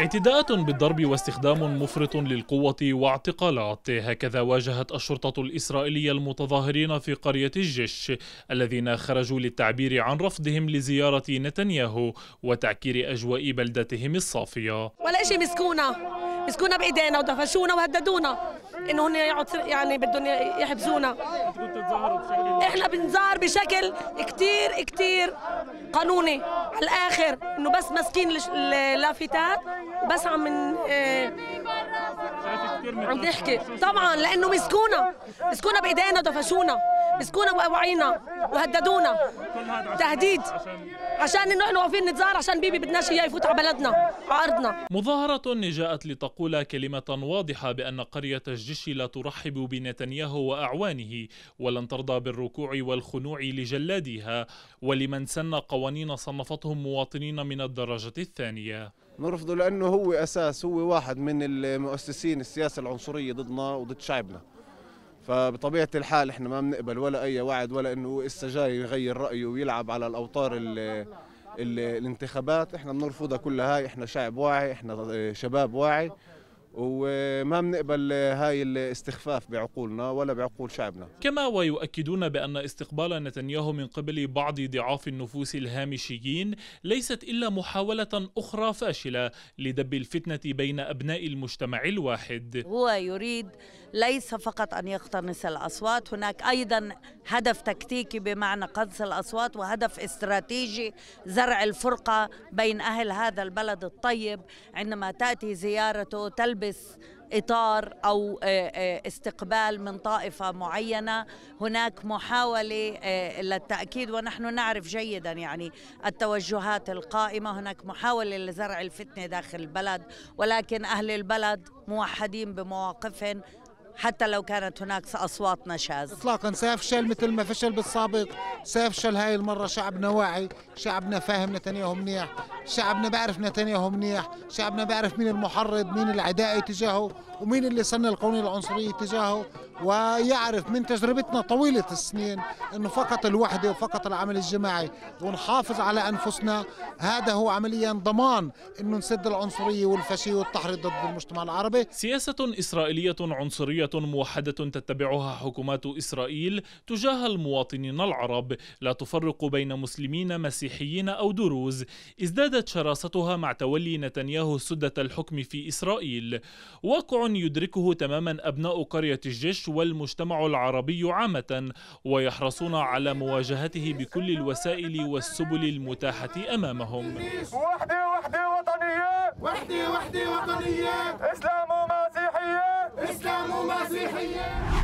اعتداءات بالضرب واستخدام مفرط للقوة واعتقالات هكذا واجهت الشرطة الإسرائيلية المتظاهرين في قرية الجيش الذين خرجوا للتعبير عن رفضهم لزيارة نتنياهو وتعكير أجواء بلدتهم الصافية ولا شيء مسكونة مسكونا بايدينا ودفشونا وهددونا انه هن يعني بدهم يحبسونا احنا بنزار بشكل كتير كتير قانوني على الاخر انه بس ماسكين اللافتات وبس عم من آه، عم نحكي طبعا لانه مسكونا مسكونا بايدينا دفشونا مسكونا واقواعينا وهددونا تهديد عشان انه احنا واقفين نتظاهر عشان بيبي بدناش اياه يفوت على بلدنا على ارضنا مظاهرة جاءت لتقول كلمة واضحة بأن قرية الجيش لا ترحب بنتنياهو وأعوانه ولن ترضى بالركوع والخنوع لجلادها ولمن سن قوانين صنفتهم مواطنين من الدرجة الثانية نرفضه لأنه هو أساس هو واحد من المؤسسين السياسة العنصرية ضدنا وضد شعبنا فبطبيعه الحال احنا ما بنقبل ولا اي وعد ولا انه اسا جاي يغير رايه ويلعب على الاوتار اللي الانتخابات احنا بنرفضها كلها هاي احنا شعب واعي احنا شباب واعي وما بنقبل هاي الاستخفاف بعقولنا ولا بعقول شعبنا كما ويؤكدون بأن استقبال نتنياهو من قبل بعض ضعاف النفوس الهامشيين ليست إلا محاولة أخرى فاشلة لدب الفتنة بين أبناء المجتمع الواحد هو يريد ليس فقط أن يقتنص الأصوات هناك أيضا هدف تكتيكي بمعنى قنص الأصوات وهدف استراتيجي زرع الفرقة بين أهل هذا البلد الطيب عندما تأتي زيارته تلبس يلبس اطار او آه، آه، استقبال من طائفه معينه هناك محاوله آه، للتاكيد ونحن نعرف جيدا يعني التوجهات القائمه هناك محاوله لزرع الفتنه داخل البلد ولكن اهل البلد موحدين بمواقفهم حتى لو كانت هناك أصوات نشاز إطلاقا سيفشل مثل ما فشل بالسابق سيفشل هاي المرة شعبنا واعي شعبنا فاهم نتنياهو منيح شعبنا بعرف نتنياهو منيح شعبنا بعرف مين المحرض مين العدائي تجاهه ومين اللي سن القانون العنصرية تجاهه ويعرف من تجربتنا طويلة السنين أنه فقط الوحدة وفقط العمل الجماعي ونحافظ على أنفسنا هذا هو عمليا ضمان أنه نسد العنصرية والفشي والتحريض ضد المجتمع العربي سياسة إسرائيلية عنصرية موحدة تتبعها حكومات إسرائيل تجاه المواطنين العرب لا تفرق بين مسلمين مسيحيين أو دروز ازدادت شراستها مع تولي نتنياهو سدة الحكم في إسرائيل واقع يدركه تماما أبناء قرية الجيش الجيش والمجتمع العربي عامة ويحرصون على مواجهته بكل الوسائل والسبل المتاحة أمامهم وحدة وحدة وطنية وحدة وحدة وطنية إسلام